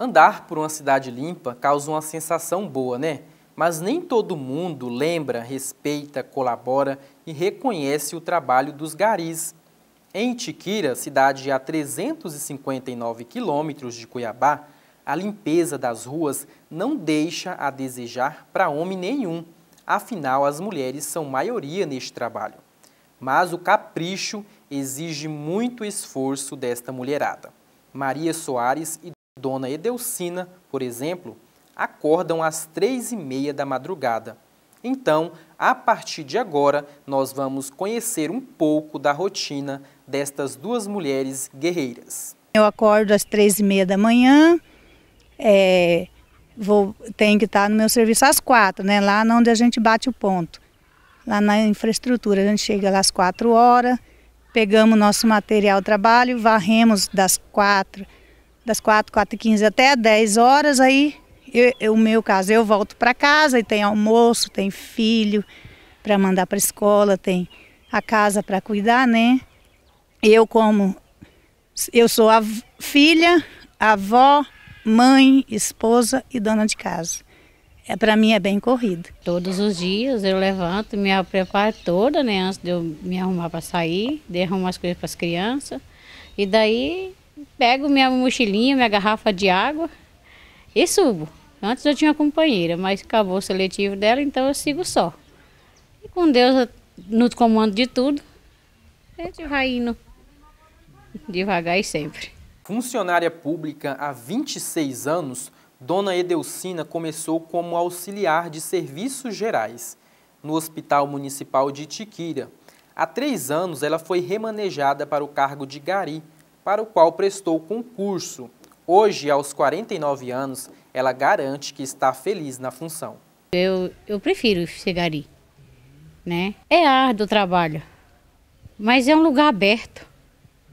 Andar por uma cidade limpa causa uma sensação boa, né? Mas nem todo mundo lembra, respeita, colabora e reconhece o trabalho dos garis. Em Tiquira, cidade a 359 quilômetros de Cuiabá, a limpeza das ruas não deixa a desejar para homem nenhum. Afinal, as mulheres são maioria neste trabalho. Mas o capricho exige muito esforço desta mulherada. Maria Soares e Dona Edelcina, por exemplo, acordam às três e meia da madrugada. Então, a partir de agora, nós vamos conhecer um pouco da rotina destas duas mulheres guerreiras. Eu acordo às três e meia da manhã, é, vou, tenho que estar no meu serviço às quatro, né, lá onde a gente bate o ponto, lá na infraestrutura. A gente chega lá às quatro horas, pegamos nosso material de trabalho, varremos das quatro das 4, 4 e 15 até 10 horas, aí eu, eu, o meu caso, eu volto para casa e tem almoço, tem filho para mandar para escola, tem a casa para cuidar, né? Eu como eu sou a filha, avó, mãe, esposa e dona de casa. É, para mim é bem corrido. Todos os dias eu levanto, me preparo toda, né? Antes de eu me arrumar para sair, derrumo as coisas para as crianças. E daí pego minha mochilinha, minha garrafa de água e subo. Antes eu tinha uma companheira, mas acabou o seletivo dela, então eu sigo só. E com Deus no comando de tudo, a gente vai indo devagar e sempre. Funcionária pública há 26 anos, Dona Edelcina começou como auxiliar de serviços gerais no Hospital Municipal de Itiquira. Há três anos, ela foi remanejada para o cargo de gari, para o qual prestou concurso. Hoje, aos 49 anos, ela garante que está feliz na função. Eu, eu prefiro Segari, né? É árduo o trabalho, mas é um lugar aberto.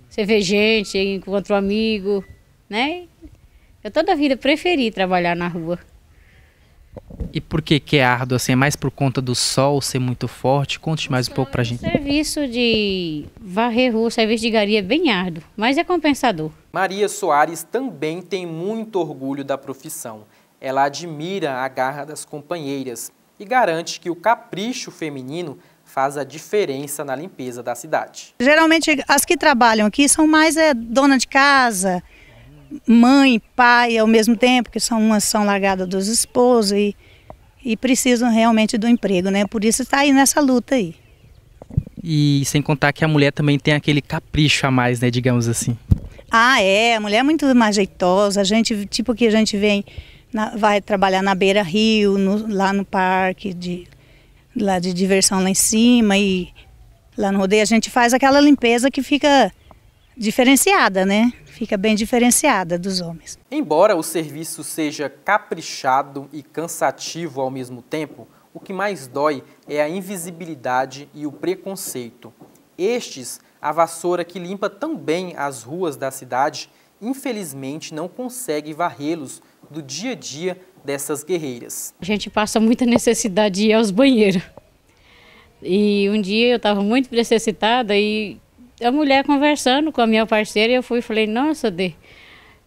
Você vê gente, encontra um amigo, né? Eu toda a vida preferi trabalhar na rua. E por que, que é árduo assim? É mais por conta do sol ser muito forte? Conte mais um pouco pra gente. O serviço de varrer rua, serviço de garia é bem árduo, mas é compensador. Maria Soares também tem muito orgulho da profissão. Ela admira a garra das companheiras e garante que o capricho feminino faz a diferença na limpeza da cidade. Geralmente as que trabalham aqui são mais é, dona de casa, mãe, pai ao mesmo tempo, que são umas são largadas dos esposos e, e precisam realmente do emprego, né? Por isso está aí nessa luta aí. E sem contar que a mulher também tem aquele capricho a mais, né, digamos assim. Ah, é, a mulher é muito mais jeitosa, a gente, tipo que a gente vem, na, vai trabalhar na beira rio, no, lá no parque de, lá de diversão lá em cima e lá no rodeio a gente faz aquela limpeza que fica diferenciada, né? fica bem diferenciada dos homens. Embora o serviço seja caprichado e cansativo ao mesmo tempo, o que mais dói é a invisibilidade e o preconceito. Estes, a vassoura que limpa tão bem as ruas da cidade, infelizmente não consegue varrê-los do dia a dia dessas guerreiras. A gente passa muita necessidade de ir aos banheiros. E um dia eu estava muito necessitada e a mulher conversando com a minha parceira, eu fui e falei, nossa, Dê,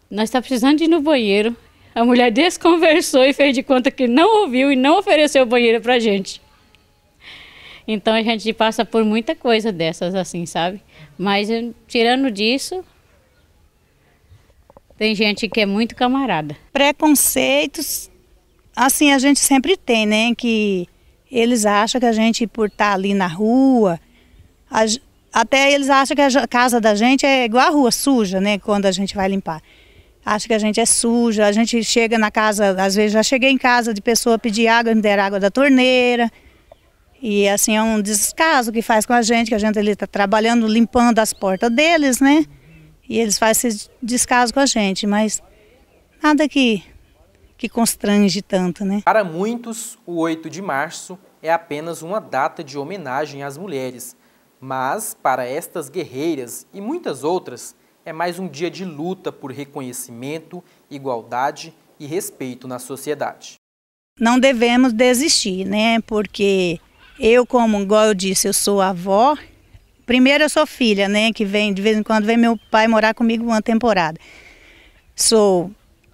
nós tá precisando ir no banheiro. A mulher desconversou e fez de conta que não ouviu e não ofereceu banheiro a gente. Então a gente passa por muita coisa dessas assim, sabe? Mas eh, tirando disso, tem gente que é muito camarada. Preconceitos, assim, a gente sempre tem, né? Que eles acham que a gente, por estar tá ali na rua, a, até eles acham que a casa da gente é igual a rua, suja, né? Quando a gente vai limpar. Acho que a gente é suja, a gente chega na casa, às vezes já cheguei em casa de pessoa pedir água, me der água da torneira. E assim, é um descaso que faz com a gente, que a gente está trabalhando, limpando as portas deles, né? E eles fazem esse descaso com a gente, mas nada que, que constrange tanto, né? Para muitos, o 8 de março é apenas uma data de homenagem às mulheres. Mas, para estas guerreiras e muitas outras, é mais um dia de luta por reconhecimento, igualdade e respeito na sociedade. Não devemos desistir, né? Porque eu, como igual eu disse, eu sou avó. Primeiro eu sou filha, né? Que vem de vez em quando vem meu pai morar comigo uma temporada. Sou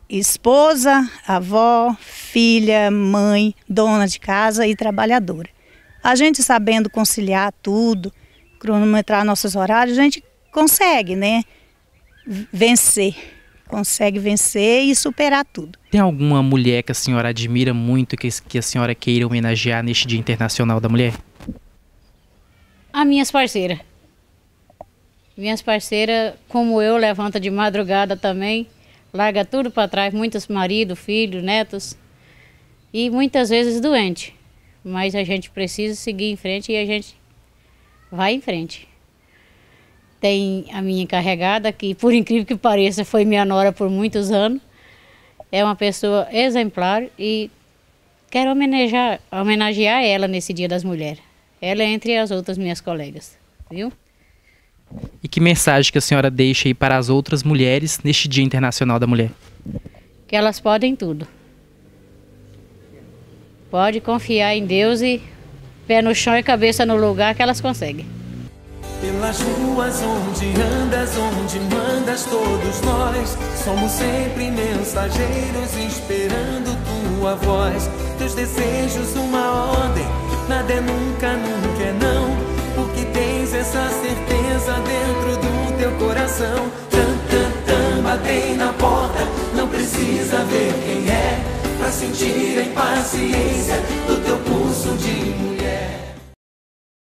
esposa, avó, filha, mãe, dona de casa e trabalhadora. A gente sabendo conciliar tudo, cronometrar nossos horários, a gente consegue, né? Vencer. Consegue vencer e superar tudo. Tem alguma mulher que a senhora admira muito, que, que a senhora queira homenagear neste Dia Internacional da Mulher? As minhas parceiras. Minhas parceiras, como eu, levanta de madrugada também, larga tudo para trás, muitos maridos, filhos, netos, e muitas vezes doente. Mas a gente precisa seguir em frente e a gente vai em frente. Tem a minha encarregada, que por incrível que pareça, foi minha nora por muitos anos. É uma pessoa exemplar e quero homenagear, homenagear ela nesse Dia das Mulheres. Ela é entre as outras minhas colegas, viu? E que mensagem que a senhora deixa aí para as outras mulheres neste Dia Internacional da Mulher? Que elas podem tudo. Pode confiar em Deus e pé no chão e cabeça no lugar que elas conseguem. Pelas ruas onde andas, onde mandas todos nós, somos sempre mensageiros esperando tua voz. Teus desejos, uma ordem, nada é nunca, nunca é não, porque tens essa certeza dentro do teu coração. Tan, tan, tan, batei na porta, não precisa ver quem é, pra sentir a impaciência do teu pulso de mulher.